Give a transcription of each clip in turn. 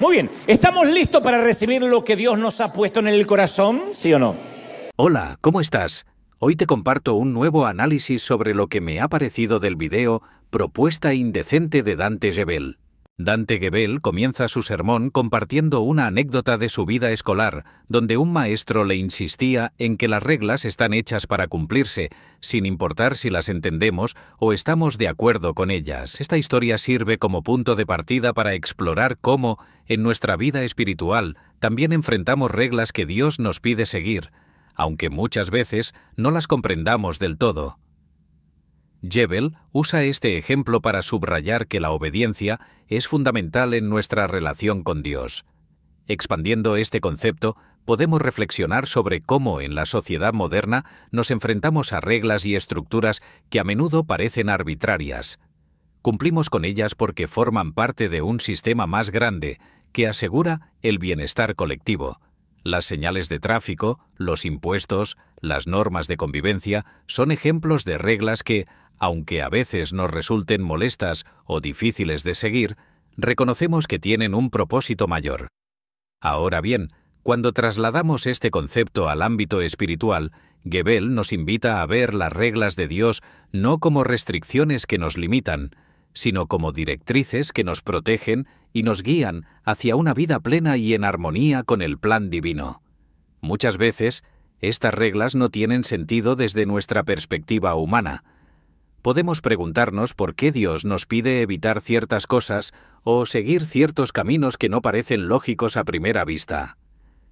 Muy bien, ¿estamos listos para recibir lo que Dios nos ha puesto en el corazón? ¿Sí o no? Hola, ¿cómo estás? Hoy te comparto un nuevo análisis sobre lo que me ha parecido del video Propuesta Indecente de Dante Jebel. Dante Gebel comienza su sermón compartiendo una anécdota de su vida escolar, donde un maestro le insistía en que las reglas están hechas para cumplirse, sin importar si las entendemos o estamos de acuerdo con ellas. Esta historia sirve como punto de partida para explorar cómo, en nuestra vida espiritual, también enfrentamos reglas que Dios nos pide seguir, aunque muchas veces no las comprendamos del todo. Jebel usa este ejemplo para subrayar que la obediencia es fundamental en nuestra relación con Dios. Expandiendo este concepto, podemos reflexionar sobre cómo en la sociedad moderna nos enfrentamos a reglas y estructuras que a menudo parecen arbitrarias. Cumplimos con ellas porque forman parte de un sistema más grande que asegura el bienestar colectivo. Las señales de tráfico, los impuestos, las normas de convivencia son ejemplos de reglas que, aunque a veces nos resulten molestas o difíciles de seguir, reconocemos que tienen un propósito mayor. Ahora bien, cuando trasladamos este concepto al ámbito espiritual, Gebel nos invita a ver las reglas de Dios no como restricciones que nos limitan, sino como directrices que nos protegen y nos guían hacia una vida plena y en armonía con el plan divino. Muchas veces, estas reglas no tienen sentido desde nuestra perspectiva humana. Podemos preguntarnos por qué Dios nos pide evitar ciertas cosas o seguir ciertos caminos que no parecen lógicos a primera vista.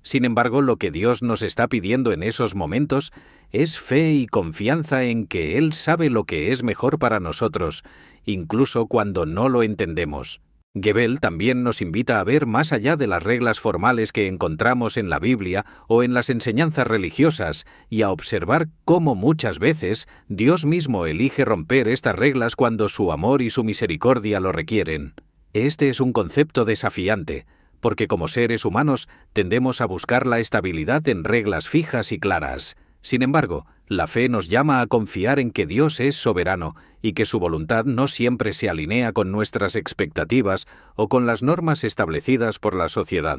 Sin embargo, lo que Dios nos está pidiendo en esos momentos es fe y confianza en que Él sabe lo que es mejor para nosotros, incluso cuando no lo entendemos. Gebel también nos invita a ver más allá de las reglas formales que encontramos en la Biblia o en las enseñanzas religiosas y a observar cómo muchas veces Dios mismo elige romper estas reglas cuando su amor y su misericordia lo requieren. Este es un concepto desafiante, porque como seres humanos tendemos a buscar la estabilidad en reglas fijas y claras. Sin embargo, la fe nos llama a confiar en que Dios es soberano y que su voluntad no siempre se alinea con nuestras expectativas o con las normas establecidas por la sociedad.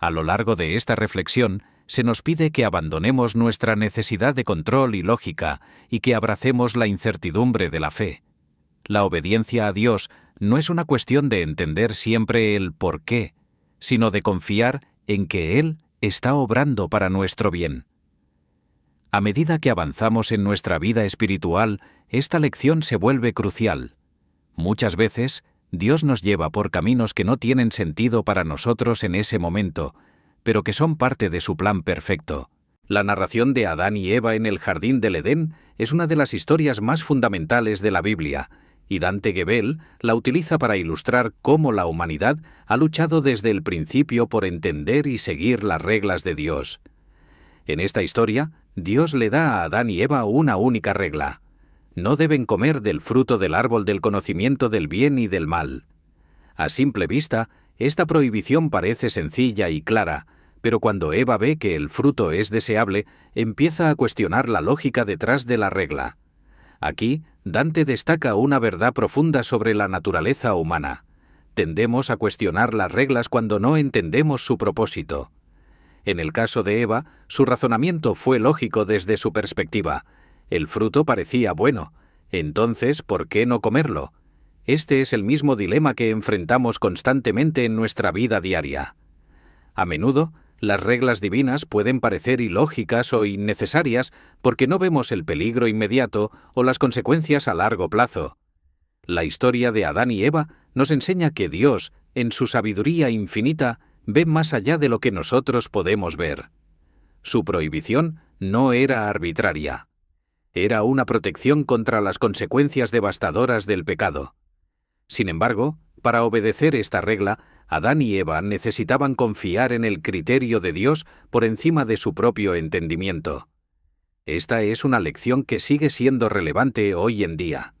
A lo largo de esta reflexión, se nos pide que abandonemos nuestra necesidad de control y lógica y que abracemos la incertidumbre de la fe. La obediencia a Dios no es una cuestión de entender siempre el por qué, sino de confiar en que Él está obrando para nuestro bien. A medida que avanzamos en nuestra vida espiritual, esta lección se vuelve crucial. Muchas veces, Dios nos lleva por caminos que no tienen sentido para nosotros en ese momento, pero que son parte de su plan perfecto. La narración de Adán y Eva en el jardín del Edén es una de las historias más fundamentales de la Biblia, y Dante Gebel la utiliza para ilustrar cómo la humanidad ha luchado desde el principio por entender y seguir las reglas de Dios. En esta historia, Dios le da a Adán y Eva una única regla. No deben comer del fruto del árbol del conocimiento del bien y del mal. A simple vista, esta prohibición parece sencilla y clara, pero cuando Eva ve que el fruto es deseable, empieza a cuestionar la lógica detrás de la regla. Aquí, Dante destaca una verdad profunda sobre la naturaleza humana. Tendemos a cuestionar las reglas cuando no entendemos su propósito. En el caso de Eva, su razonamiento fue lógico desde su perspectiva. El fruto parecía bueno, entonces, ¿por qué no comerlo? Este es el mismo dilema que enfrentamos constantemente en nuestra vida diaria. A menudo, las reglas divinas pueden parecer ilógicas o innecesarias porque no vemos el peligro inmediato o las consecuencias a largo plazo. La historia de Adán y Eva nos enseña que Dios, en su sabiduría infinita, ve más allá de lo que nosotros podemos ver. Su prohibición no era arbitraria. Era una protección contra las consecuencias devastadoras del pecado. Sin embargo, para obedecer esta regla Adán y Eva necesitaban confiar en el criterio de Dios por encima de su propio entendimiento. Esta es una lección que sigue siendo relevante hoy en día.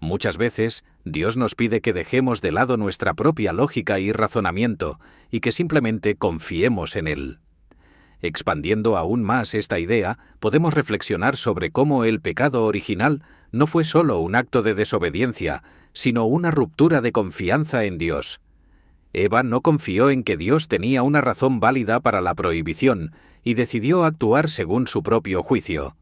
Muchas veces Dios nos pide que dejemos de lado nuestra propia lógica y razonamiento y que simplemente confiemos en Él. Expandiendo aún más esta idea, podemos reflexionar sobre cómo el pecado original no fue solo un acto de desobediencia, sino una ruptura de confianza en Dios Eva no confió en que Dios tenía una razón válida para la prohibición y decidió actuar según su propio juicio.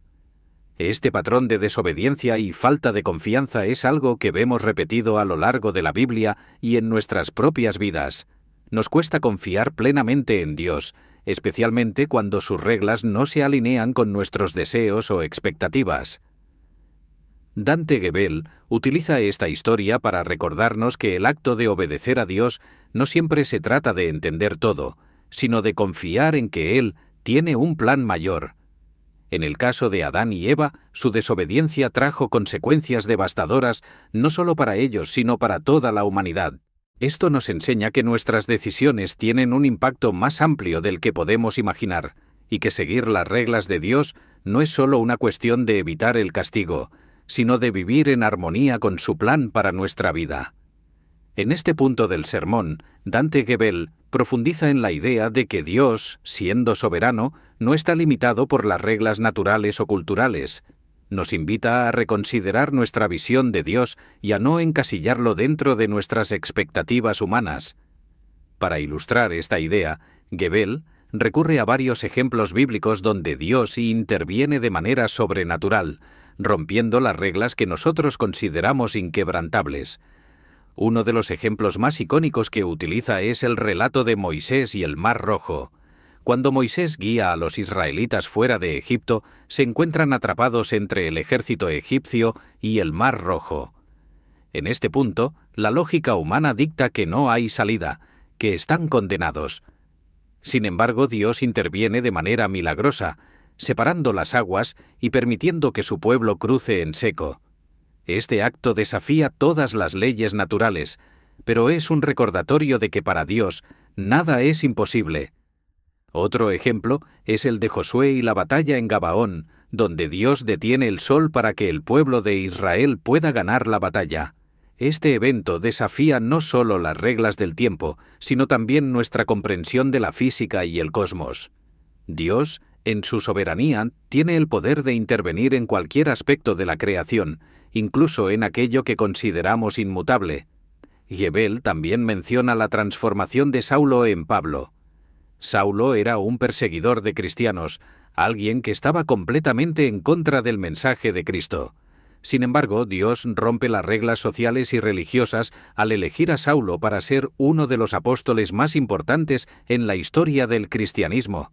Este patrón de desobediencia y falta de confianza es algo que vemos repetido a lo largo de la Biblia y en nuestras propias vidas. Nos cuesta confiar plenamente en Dios, especialmente cuando sus reglas no se alinean con nuestros deseos o expectativas. Dante Gebel utiliza esta historia para recordarnos que el acto de obedecer a Dios no siempre se trata de entender todo, sino de confiar en que Él tiene un plan mayor. En el caso de Adán y Eva, su desobediencia trajo consecuencias devastadoras no solo para ellos, sino para toda la humanidad. Esto nos enseña que nuestras decisiones tienen un impacto más amplio del que podemos imaginar, y que seguir las reglas de Dios no es solo una cuestión de evitar el castigo, sino de vivir en armonía con su plan para nuestra vida. En este punto del sermón, Dante Gebel profundiza en la idea de que Dios, siendo soberano, no está limitado por las reglas naturales o culturales. Nos invita a reconsiderar nuestra visión de Dios y a no encasillarlo dentro de nuestras expectativas humanas. Para ilustrar esta idea, Gebel recurre a varios ejemplos bíblicos donde Dios interviene de manera sobrenatural, rompiendo las reglas que nosotros consideramos inquebrantables. Uno de los ejemplos más icónicos que utiliza es el relato de Moisés y el Mar Rojo. Cuando Moisés guía a los israelitas fuera de Egipto, se encuentran atrapados entre el ejército egipcio y el Mar Rojo. En este punto, la lógica humana dicta que no hay salida, que están condenados. Sin embargo, Dios interviene de manera milagrosa, separando las aguas y permitiendo que su pueblo cruce en seco. Este acto desafía todas las leyes naturales, pero es un recordatorio de que para Dios nada es imposible. Otro ejemplo es el de Josué y la batalla en Gabaón, donde Dios detiene el sol para que el pueblo de Israel pueda ganar la batalla. Este evento desafía no solo las reglas del tiempo, sino también nuestra comprensión de la física y el cosmos. Dios en su soberanía, tiene el poder de intervenir en cualquier aspecto de la creación, incluso en aquello que consideramos inmutable. Yebel también menciona la transformación de Saulo en Pablo. Saulo era un perseguidor de cristianos, alguien que estaba completamente en contra del mensaje de Cristo. Sin embargo, Dios rompe las reglas sociales y religiosas al elegir a Saulo para ser uno de los apóstoles más importantes en la historia del cristianismo.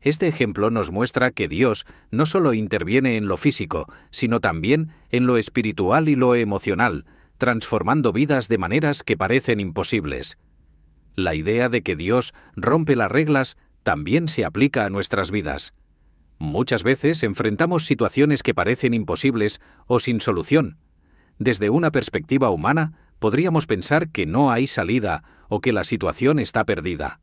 Este ejemplo nos muestra que Dios no solo interviene en lo físico, sino también en lo espiritual y lo emocional, transformando vidas de maneras que parecen imposibles. La idea de que Dios rompe las reglas también se aplica a nuestras vidas. Muchas veces enfrentamos situaciones que parecen imposibles o sin solución. Desde una perspectiva humana, podríamos pensar que no hay salida o que la situación está perdida.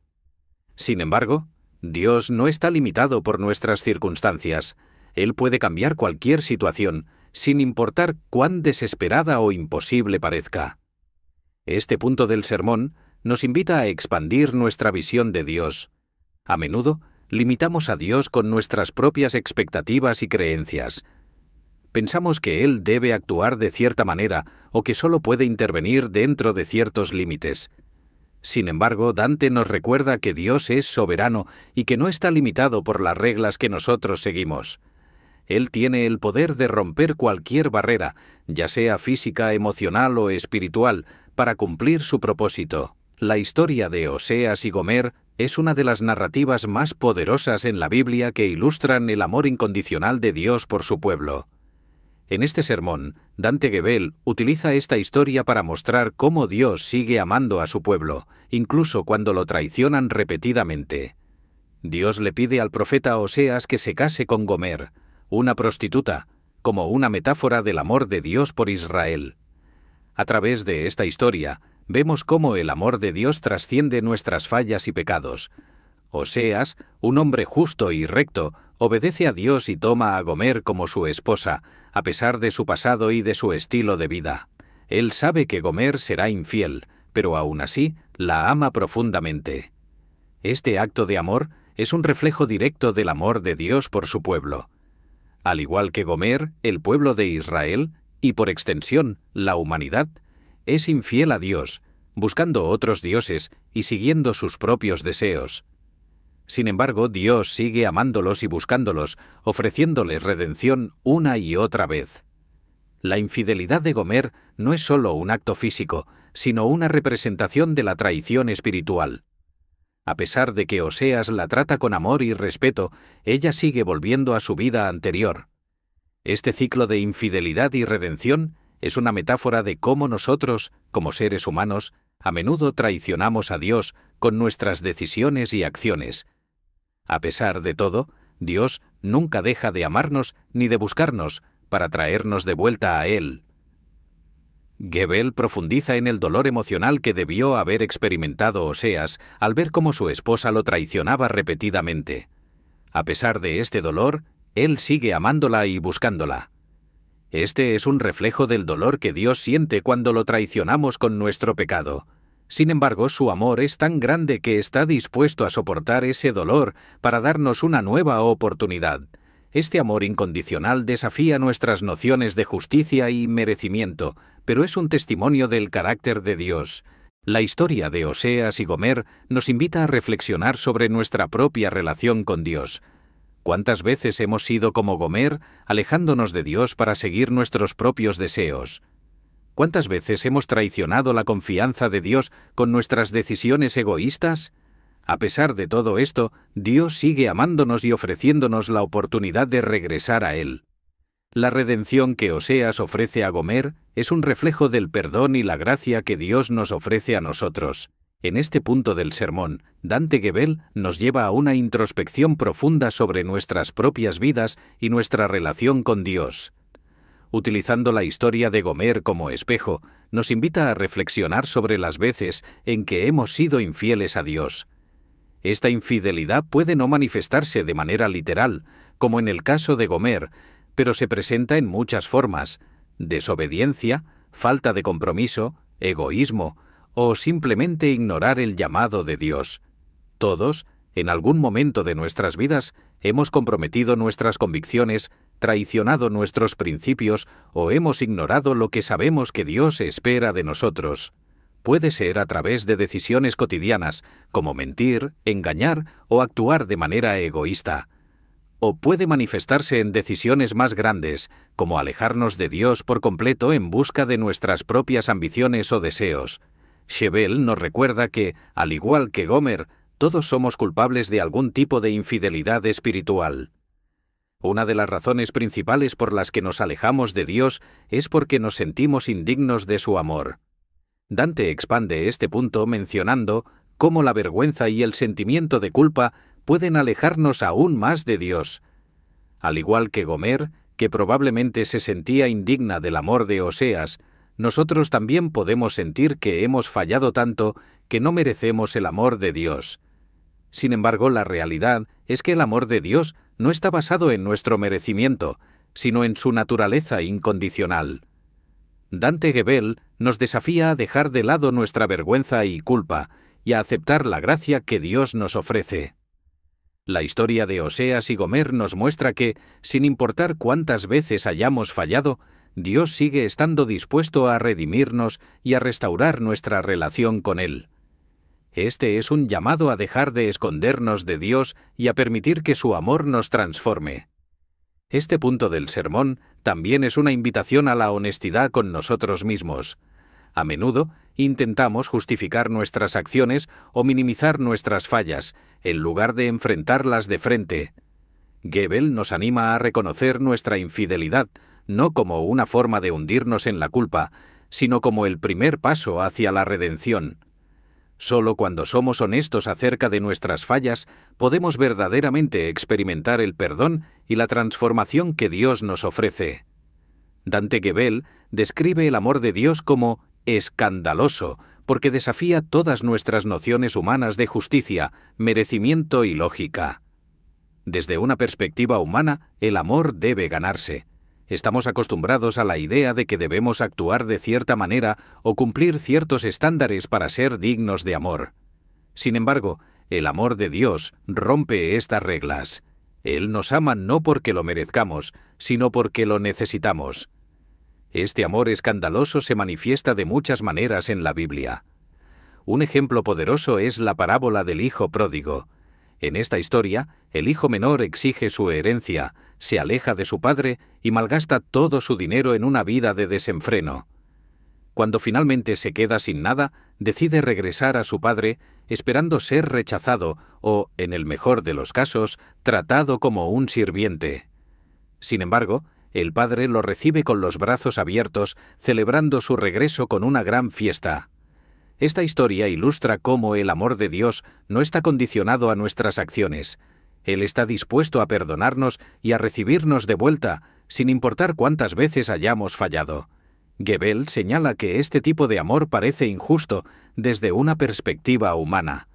Sin embargo, Dios no está limitado por nuestras circunstancias. Él puede cambiar cualquier situación, sin importar cuán desesperada o imposible parezca. Este punto del sermón nos invita a expandir nuestra visión de Dios. A menudo, limitamos a Dios con nuestras propias expectativas y creencias. Pensamos que Él debe actuar de cierta manera o que solo puede intervenir dentro de ciertos límites. Sin embargo, Dante nos recuerda que Dios es soberano y que no está limitado por las reglas que nosotros seguimos. Él tiene el poder de romper cualquier barrera, ya sea física, emocional o espiritual, para cumplir su propósito. La historia de Oseas y Gomer es una de las narrativas más poderosas en la Biblia que ilustran el amor incondicional de Dios por su pueblo. En este sermón, Dante Gebel utiliza esta historia para mostrar cómo Dios sigue amando a su pueblo, incluso cuando lo traicionan repetidamente. Dios le pide al profeta Oseas que se case con Gomer, una prostituta, como una metáfora del amor de Dios por Israel. A través de esta historia, vemos cómo el amor de Dios trasciende nuestras fallas y pecados. Oseas, un hombre justo y recto, obedece a Dios y toma a Gomer como su esposa, a pesar de su pasado y de su estilo de vida. Él sabe que Gomer será infiel, pero aún así la ama profundamente. Este acto de amor es un reflejo directo del amor de Dios por su pueblo. Al igual que Gomer, el pueblo de Israel, y por extensión, la humanidad, es infiel a Dios, buscando otros dioses y siguiendo sus propios deseos. Sin embargo, Dios sigue amándolos y buscándolos, ofreciéndoles redención una y otra vez. La infidelidad de Gomer no es solo un acto físico, sino una representación de la traición espiritual. A pesar de que Oseas la trata con amor y respeto, ella sigue volviendo a su vida anterior. Este ciclo de infidelidad y redención es una metáfora de cómo nosotros, como seres humanos, a menudo traicionamos a Dios con nuestras decisiones y acciones, a pesar de todo, Dios nunca deja de amarnos ni de buscarnos para traernos de vuelta a Él. Gebel profundiza en el dolor emocional que debió haber experimentado Oseas al ver cómo su esposa lo traicionaba repetidamente. A pesar de este dolor, él sigue amándola y buscándola. Este es un reflejo del dolor que Dios siente cuando lo traicionamos con nuestro pecado. Sin embargo, su amor es tan grande que está dispuesto a soportar ese dolor para darnos una nueva oportunidad. Este amor incondicional desafía nuestras nociones de justicia y merecimiento, pero es un testimonio del carácter de Dios. La historia de Oseas y Gomer nos invita a reflexionar sobre nuestra propia relación con Dios. ¿Cuántas veces hemos sido como Gomer, alejándonos de Dios para seguir nuestros propios deseos? ¿Cuántas veces hemos traicionado la confianza de Dios con nuestras decisiones egoístas? A pesar de todo esto, Dios sigue amándonos y ofreciéndonos la oportunidad de regresar a Él. La redención que Oseas ofrece a Gomer es un reflejo del perdón y la gracia que Dios nos ofrece a nosotros. En este punto del sermón, Dante Gebel nos lleva a una introspección profunda sobre nuestras propias vidas y nuestra relación con Dios utilizando la historia de Gomer como espejo, nos invita a reflexionar sobre las veces en que hemos sido infieles a Dios. Esta infidelidad puede no manifestarse de manera literal, como en el caso de Gomer, pero se presenta en muchas formas, desobediencia, falta de compromiso, egoísmo o simplemente ignorar el llamado de Dios. Todos, en algún momento de nuestras vidas, hemos comprometido nuestras convicciones traicionado nuestros principios o hemos ignorado lo que sabemos que Dios espera de nosotros. Puede ser a través de decisiones cotidianas, como mentir, engañar o actuar de manera egoísta. O puede manifestarse en decisiones más grandes, como alejarnos de Dios por completo en busca de nuestras propias ambiciones o deseos. Chevel nos recuerda que, al igual que Gomer, todos somos culpables de algún tipo de infidelidad espiritual. Una de las razones principales por las que nos alejamos de Dios es porque nos sentimos indignos de su amor. Dante expande este punto mencionando cómo la vergüenza y el sentimiento de culpa pueden alejarnos aún más de Dios. Al igual que Gomer, que probablemente se sentía indigna del amor de Oseas, nosotros también podemos sentir que hemos fallado tanto que no merecemos el amor de Dios. Sin embargo, la realidad es que el amor de Dios no está basado en nuestro merecimiento, sino en su naturaleza incondicional. Dante Gebel nos desafía a dejar de lado nuestra vergüenza y culpa y a aceptar la gracia que Dios nos ofrece. La historia de Oseas y Gomer nos muestra que, sin importar cuántas veces hayamos fallado, Dios sigue estando dispuesto a redimirnos y a restaurar nuestra relación con Él. Este es un llamado a dejar de escondernos de Dios y a permitir que su amor nos transforme. Este punto del sermón también es una invitación a la honestidad con nosotros mismos. A menudo intentamos justificar nuestras acciones o minimizar nuestras fallas, en lugar de enfrentarlas de frente. Gebel nos anima a reconocer nuestra infidelidad, no como una forma de hundirnos en la culpa, sino como el primer paso hacia la redención. Solo cuando somos honestos acerca de nuestras fallas podemos verdaderamente experimentar el perdón y la transformación que Dios nos ofrece. Dante Gebel describe el amor de Dios como escandaloso, porque desafía todas nuestras nociones humanas de justicia, merecimiento y lógica. Desde una perspectiva humana, el amor debe ganarse. Estamos acostumbrados a la idea de que debemos actuar de cierta manera o cumplir ciertos estándares para ser dignos de amor. Sin embargo, el amor de Dios rompe estas reglas. Él nos ama no porque lo merezcamos, sino porque lo necesitamos. Este amor escandaloso se manifiesta de muchas maneras en la Biblia. Un ejemplo poderoso es la parábola del Hijo pródigo. En esta historia, el Hijo menor exige su herencia, se aleja de su padre y malgasta todo su dinero en una vida de desenfreno. Cuando finalmente se queda sin nada, decide regresar a su padre esperando ser rechazado o, en el mejor de los casos, tratado como un sirviente. Sin embargo, el padre lo recibe con los brazos abiertos, celebrando su regreso con una gran fiesta. Esta historia ilustra cómo el amor de Dios no está condicionado a nuestras acciones, él está dispuesto a perdonarnos y a recibirnos de vuelta, sin importar cuántas veces hayamos fallado. Gebel señala que este tipo de amor parece injusto desde una perspectiva humana.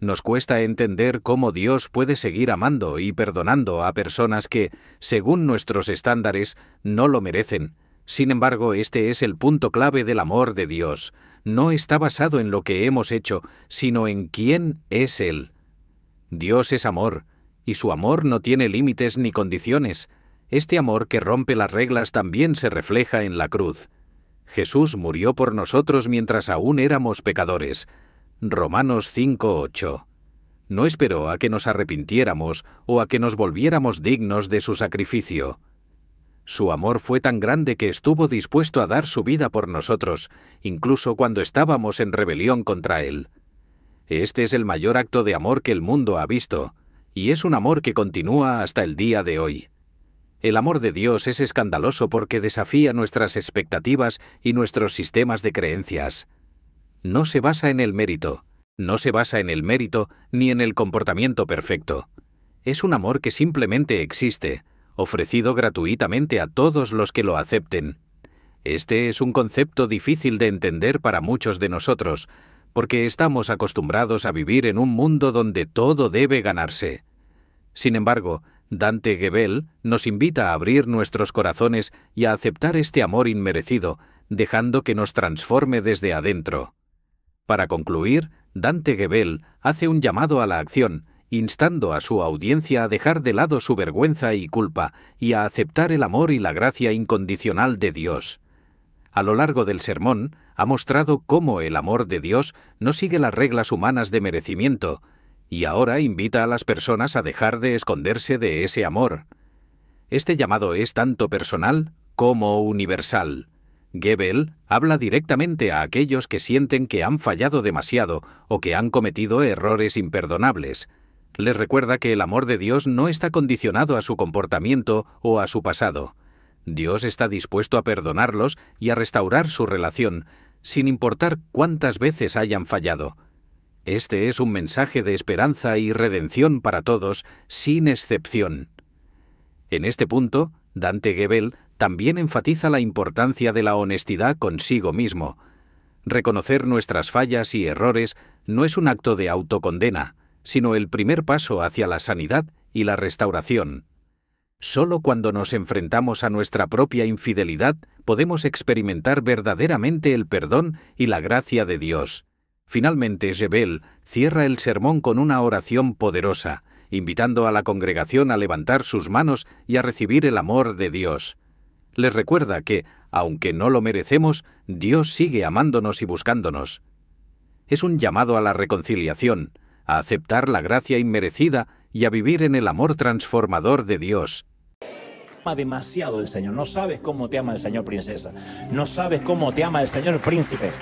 Nos cuesta entender cómo Dios puede seguir amando y perdonando a personas que, según nuestros estándares, no lo merecen. Sin embargo, este es el punto clave del amor de Dios. No está basado en lo que hemos hecho, sino en quién es Él. Dios es amor, y su amor no tiene límites ni condiciones. Este amor que rompe las reglas también se refleja en la cruz. Jesús murió por nosotros mientras aún éramos pecadores. Romanos 5:8. No esperó a que nos arrepintiéramos o a que nos volviéramos dignos de su sacrificio. Su amor fue tan grande que estuvo dispuesto a dar su vida por nosotros, incluso cuando estábamos en rebelión contra Él. Este es el mayor acto de amor que el mundo ha visto, y es un amor que continúa hasta el día de hoy. El amor de Dios es escandaloso porque desafía nuestras expectativas y nuestros sistemas de creencias. No se basa en el mérito, no se basa en el mérito ni en el comportamiento perfecto. Es un amor que simplemente existe, ofrecido gratuitamente a todos los que lo acepten. Este es un concepto difícil de entender para muchos de nosotros, porque estamos acostumbrados a vivir en un mundo donde todo debe ganarse. Sin embargo, Dante Gebel nos invita a abrir nuestros corazones y a aceptar este amor inmerecido, dejando que nos transforme desde adentro. Para concluir, Dante Gebel hace un llamado a la acción, instando a su audiencia a dejar de lado su vergüenza y culpa y a aceptar el amor y la gracia incondicional de Dios a lo largo del sermón, ha mostrado cómo el amor de Dios no sigue las reglas humanas de merecimiento, y ahora invita a las personas a dejar de esconderse de ese amor. Este llamado es tanto personal como universal. Gebel habla directamente a aquellos que sienten que han fallado demasiado o que han cometido errores imperdonables. Les recuerda que el amor de Dios no está condicionado a su comportamiento o a su pasado. Dios está dispuesto a perdonarlos y a restaurar su relación, sin importar cuántas veces hayan fallado. Este es un mensaje de esperanza y redención para todos, sin excepción. En este punto, Dante Gebel también enfatiza la importancia de la honestidad consigo mismo. Reconocer nuestras fallas y errores no es un acto de autocondena, sino el primer paso hacia la sanidad y la restauración. Solo cuando nos enfrentamos a nuestra propia infidelidad podemos experimentar verdaderamente el perdón y la gracia de Dios. Finalmente, Jebel cierra el sermón con una oración poderosa, invitando a la congregación a levantar sus manos y a recibir el amor de Dios. Les recuerda que, aunque no lo merecemos, Dios sigue amándonos y buscándonos. Es un llamado a la reconciliación, a aceptar la gracia inmerecida y a vivir en el amor transformador de Dios. Demasiado el Señor, no sabes cómo te ama el Señor, princesa, no sabes cómo te ama el Señor, príncipe.